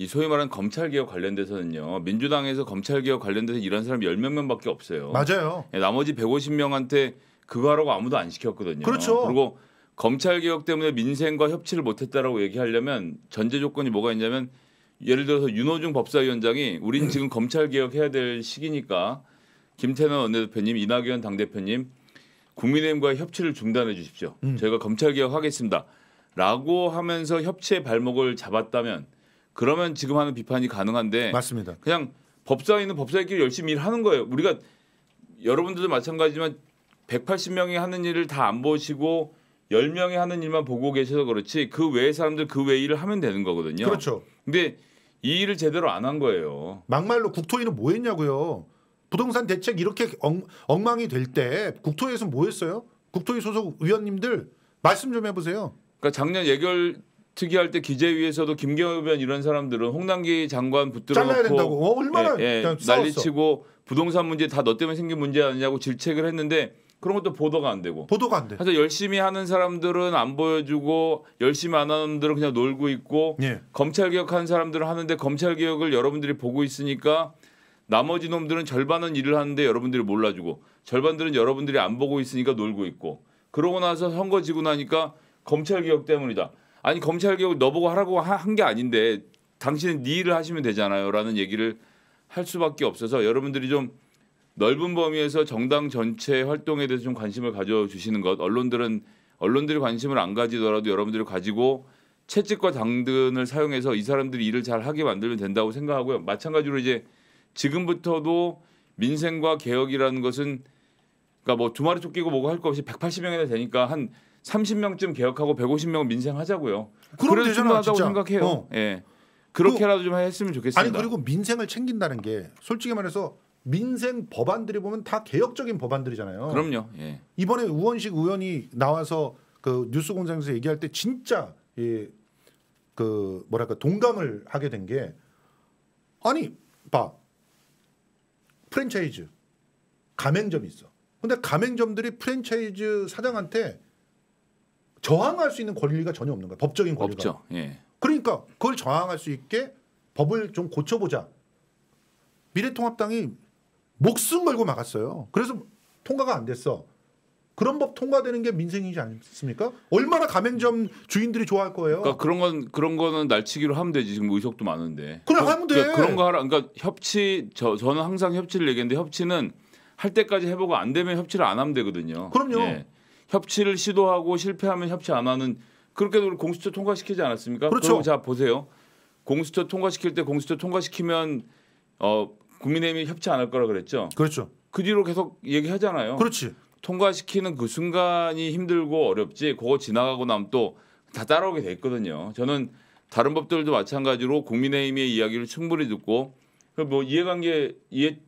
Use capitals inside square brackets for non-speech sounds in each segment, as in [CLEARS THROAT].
이 소위 말하는 검찰 개혁 관련돼서는요. 민주당에서 검찰 개혁 관련돼서 이런 사람 열몇 명밖에 없어요. 맞아요. 예, 나머지 150명한테 그거 하라고 아무도 안 시켰거든요. 그렇죠. 그리고 검찰 개혁 때문에 민생과 협치를 못 했다라고 얘기하려면 전제 조건이 뭐가 있냐면 예를 들어서 윤호중 법사위원장이 우린 [CLEARS THROAT] 지금 검찰 개혁해야 될 시기니까 김태년 원내대표님, 이낙연 당대표님 국민의힘과 협치를 중단해 주십시오. 음. 저희가 검찰 개혁하겠습니다. 라고 하면서 협치의 발목을 잡았다면 그러면 지금 하는 비판이 가능한데 맞습니다. 그냥 법사위는 법사위끼리 열심히 일하는 거예요. 우리가 여러분들도 마찬가지지만 180명이 하는 일을 다 안 보시고 10명이 하는 일만 보고 계셔서 그렇지 그 외의 사람들 그 외 일을 하면 되는 거거든요. 그렇죠. 근데 이 일을 제대로 안 한 거예요. 막말로 국토위는 뭐 했냐고요. 부동산 대책 이렇게 엉, 엉망이 될 때 국토위에서 뭐 했어요? 국토위 소속 의원님들 말씀 좀 해보세요. 그러니까 작년 예결 특이할때 기재위에서도 김경호변 이런 사람들은 홍남기 장관 붙들어 잘라야 놓고 된다고. 어, 얼마나 예, 예, 난리치고 부동산 문제 다 너 때문에 생긴 문제 아니냐고 질책을 했는데 그런 것도 보도가 안 되고 보도가 안 돼. 그래서 열심히 하는 사람들은 안 보여주고 열심히 안 하는 사람들은 그냥 놀고 있고 예. 검찰 개혁하는 사람들은 하는데 검찰 개혁을 여러분들이 보고 있으니까 나머지 놈들은 절반은 일을 하는데 여러분들이 몰라주고 절반들은 여러분들이 안 보고 있으니까 놀고 있고 그러고 나서 선거 지고 나니까 검찰 개혁 때문이다. 아니 검찰 개혁 너보고 하라고 한 게 아닌데 당신은 네 일을 하시면 되잖아요라는 얘기를 할 수밖에 없어서 여러분들이 좀 넓은 범위에서 정당 전체 활동에 대해서 좀 관심을 가져주시는 것 언론들은 언론들이 관심을 안 가지더라도 여러분들이 가지고 채찍과 당근을 사용해서 이 사람들이 일을 잘 하게 만들면 된다고 생각하고요. 마찬가지로 이제 지금부터도 민생과 개혁이라는 것은 그러니까 뭐 두 마리 쫓기고 뭐고 할 거 없이 180명이나 되니까 한 30명쯤 개혁하고 150명은 민생하자고요. 그럼 되잖아, 진짜. 생각해요. 어. 예. 그렇게라도 그 좀 했으면 좋겠습니다. 아니 그리고 민생을 챙긴다는 게 솔직히 말해서 민생 법안들이 보면 다 개혁적인 법안들이잖아요. 그럼요. 예. 이번에 우원식 의원이 나와서 그 뉴스공장에서 얘기할 때 진짜 예, 그 뭐랄까 동감을 하게 된 게 아니 봐 프랜차이즈 가맹점이 있어. 근데 가맹점들이 프랜차이즈 사장한테 저항할 수 있는 권리가 전혀 없는 거야. 법적인 권리가. 없죠. 예. 그러니까 그걸 저항할 수 있게 법을 좀 고쳐보자. 미래통합당이 목숨 걸고 막았어요. 그래서 통과가 안 됐어. 그런 법 통과되는 게 민생이지 않습니까? 얼마나 가맹점 주인들이 좋아할 거예요. 그러니까 그런 건 그런 거는 날치기로 하면 되지. 지금 의석도 많은데. 그럼 그, 하면 돼. 그러니까 그런 거 하라. 그러니까 협치 저 저는 항상 협치를 얘기했는데 협치는 할 때까지 해보고 안 되면 협치를 안 하면 되거든요. 그럼요. 예. 협치를 시도하고 실패하면 협치 안 하는 그렇게도 공수처 통과시키지 않았습니까? 그렇죠. 자 보세요. 공수처 통과시킬 때 공수처 통과시키면 어 국민의힘이 협치 안 할 거라 그랬죠. 그렇죠. 그 뒤로 계속 얘기하잖아요. 그렇지. 통과시키는 그 순간이 힘들고 어렵지. 그거 지나가고 나면 또 다 따라오게 돼 있거든요. 저는 다른 법들도 마찬가지로 국민의힘의 이야기를 충분히 듣고 그 뭐 이해관계 이해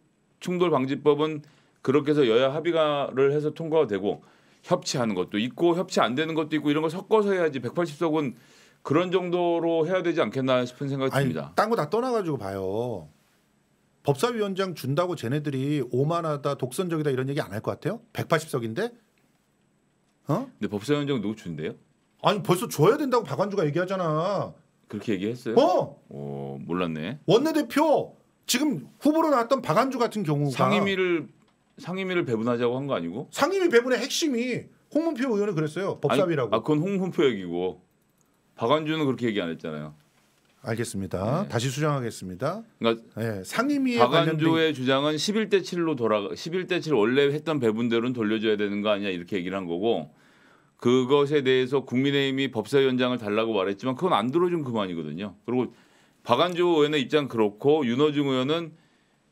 충돌 방지법은 그렇게 해서 여야 합의가를 해서 통과가 되고 협치하는 것도 있고 협치 안 되는 것도 있고 이런 걸 섞어서 해야지 180석은 그런 정도로 해야 되지 않겠나 싶은 생각이 아니, 듭니다. 딴거다 떠나가지고 봐요. 법사위원장 준다고 쟤네들이 오만하다 독선적이다 이런 얘기 안 할 것 같아요? 180석인데? 어? 근데 법사위원장 누구 준대요? 아니 벌써 줘야 된다고 박완주가 얘기하잖아. 그렇게 얘기했어요? 어. 오, 어, 몰랐네. 원내대표 지금 후보로 나왔던 박완주 같은 경우가 상임위를 상임위를 배분하자고 한 거 아니고? 상임위 배분의 핵심이 홍문표 의원은 그랬어요. 법사위라고. 아니, 아, 그건 홍문표 얘기고 박완주는 그렇게 얘기 안 했잖아요. 알겠습니다. 네. 다시 수정하겠습니다. 그러니까 네, 상임위에 박완주의 관련된... 주장은 11대 7로 돌아 11대 7 원래 했던 배분대로는 돌려줘야 되는 거 아니냐 이렇게 얘기를 한 거고 그것에 대해서 국민의힘이 법사위원장을 달라고 말했지만 그건 안 들어준 그만이거든요. 그리고 박완주 의원의 입장 그렇고 윤호중 의원은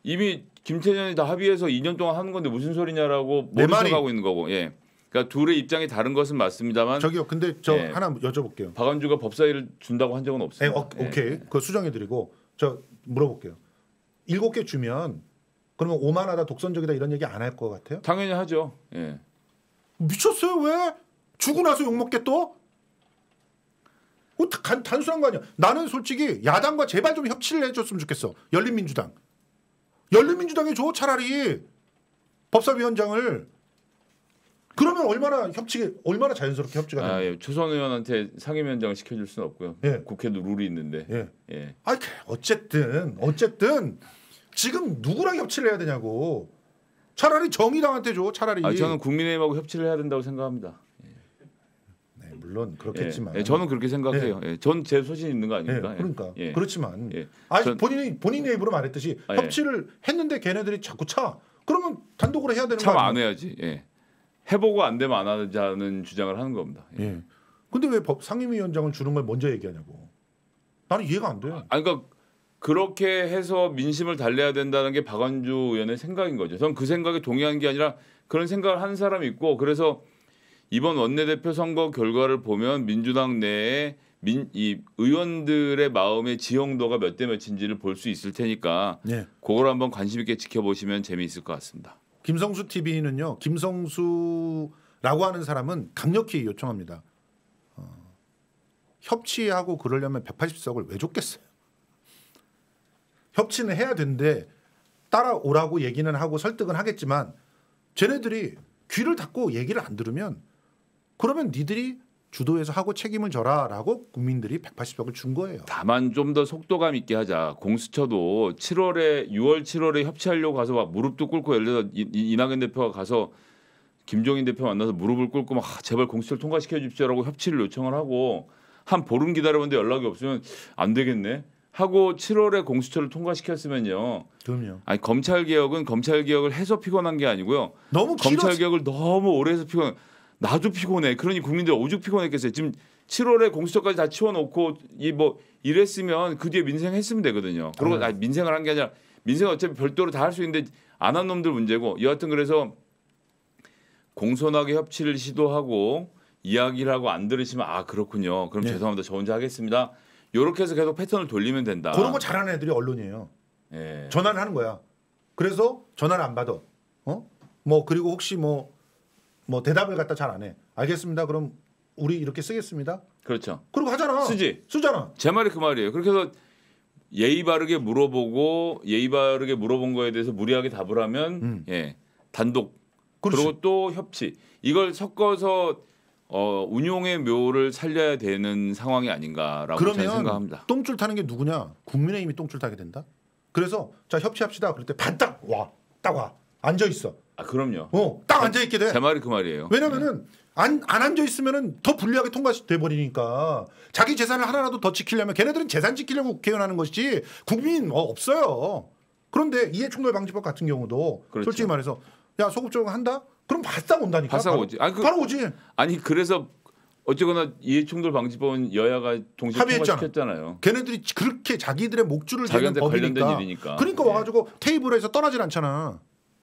이미 김태년이 다 합의해서 2년 동안 하는 건데 무슨 소리냐라고 내 말이- 하고 있는 거고. 예. 그러니까 둘의 입장이 다른 것은 맞습니다만 저기요. 근데 저 예. 하나 여쭤볼게요. 박완주가 법사위를 준다고 한 적은 없습니 예, 어, 예. 오케이. 그거 수정해드리고 저 물어볼게요. 일곱 개 주면 그러면 오만하다 독선적이다 이런 얘기 안 할 것 같아요? 당연히 하죠. 예. 미쳤어요 왜? 죽고 나서 욕 먹게 또? 어, 단, 단순한 거 아니야. 나는 솔직히 야당과 제발 좀 협치를 해줬으면 좋겠어. 열린민주당. 열린민주당이 줘 차라리 법사위원장을 그러면 얼마나 협치가 얼마나 자연스럽게 협치가 돼요? 아, 예. 초선 의원한테 상임위원장 을 시켜줄 수는 없고요. 예. 국회도 룰이 있는데. 예. 예. 아, 어쨌든 어쨌든 지금 누구랑 협치를 해야 되냐고. 차라리 정의당한테 줘. 차라리. 아, 저는 국민의힘하고 협치를 해야 된다고 생각합니다. 물론 그렇겠지만 예, 예, 저는 그렇게 생각해요. 예. 예 전제 소신 있는 거 예, 아닙니까? 그러니까 그렇지만 아니 전, 본인이 본인의 입으로 말했듯이 아, 협치를 했는데 걔네들이 자꾸 차 그러면 단독으로 해야 되는 거아니안 해야지. 예. 해보고 안 되면 안 하자는 주장을 하는 겁니다. 예. 근데 왜 상임위원장을 주는 걸 먼저 얘기하냐고. 나는 이해가 안 돼. 아, 그러니까 그렇게 해서 민심을 달래야 된다는 게 박완주 의원의 생각인 거죠. 저는 그 생각에 동의하게 아니라 그런 생각을 한 사람이 있고 그래서 이번 원내대표 선거 결과를 보면 민주당 내에 민, 이 의원들의 마음의 지형도가 몇 대 몇인지를 볼 수 있을 테니까 네. 그걸 한번 관심 있게 지켜보시면 재미있을 것 같습니다. 김성수 TV는요. 김성수라고 하는 사람은 강력히 요청합니다. 어, 협치하고 그러려면 180석을 왜 줬겠어요? 협치는 해야 되는데 따라오라고 얘기는 하고 설득은 하겠지만 쟤네들이 귀를 닫고 얘기를 안 들으면 그러면 니들이 주도해서 하고 책임을 져라라고 국민들이 180석을 준 거예요. 다만 좀 더 속도감 있게 하자. 공수처도 7월에 6월 7월에 협치하려고 가서 막 무릎도 꿇고 예를 들 이낙연 대표가 가서 김종인 대표 만나서 무릎을 꿇고 막 아, 제발 공수처를 통과시켜 주십시오라고 협치를 요청을 하고 한 보름 기다려는데 연락이 없으면 안 되겠네. 하고 7월에 공수처를 통과시켰으면요. 그럼요. 아니 검찰 개혁은 검찰 개혁을 해서 피곤한 게 아니고요. 너무 검찰 개혁을 너무 오래 해서 피곤. 나도 피곤해. 그러니 국민들 오죽 피곤했겠어요. 지금 7월에 공수처까지 다 치워놓고 이 뭐 이랬으면 그 뒤에 민생 했으면 되거든요. 그리고 음. 네. 아, 민생을 한 게 아니라 민생 어차피 별도로 다 할 수 있는데 안 한 놈들 문제고 여하튼 그래서 공손하게 협치를 시도하고 이야기를 하고 안 들으시면 아 그렇군요. 그럼 네. 죄송합니다. 저 혼자 하겠습니다. 요렇게 해서 계속 패턴을 돌리면 된다. 그런 거 잘하는 애들이 언론이에요. 예. 전화를 하는 거야. 그래서 전화를 안 받아. 어? 뭐 그리고 혹시 뭐뭐 대답을 갖다 잘 안 해. 알겠습니다. 그럼 우리 이렇게 쓰겠습니다. 그렇죠. 그리고 하잖아. 쓰지. 쓰잖아. 제 말이 그 말이에요. 그렇게 해서 예의 바르게 물어보고 예의 바르게 물어본 거에 대해서 무리하게 답을 하면 음. 예 단독 그렇지. 그리고 또 협치 이걸 섞어서 어, 운용의 묘를 살려야 되는 상황이 아닌가라고 저는 생각합니다. 똥줄 타는 게 누구냐? 국민의힘이 똥줄 타게 된다. 그래서 자 협치합시다. 그럴 때 반딱 와, 딱 와. 앉아 있어. 아 그럼요. 어, 딱 앉아 있게 돼. 제 말이 그 말이에요. 왜냐면은 안, 안 앉아 있으면은 더 불리하게 통과돼 버리니까 자기 재산을 하나라도 더 지키려면 걔네들은 재산 지키려고 개헌하는 것이지 국민 어, 없어요. 그런데 이해충돌 방지법 같은 경우도 그렇죠. 솔직히 말해서 야 소급 적용 한다? 그럼 바싹 온다니까. 바싹 바로, 오지. 아니, 그, 바로 오지. 아니 그래서 어쨌거나 이해충돌 방지법은 여야가 동시에 합의했잖아요. 걔네들이 그렇게 자기들의 목줄을 대는 법이니까. 된 일이니까. 그러니까 네. 와가지고 테이블에서 떠나질 않잖아.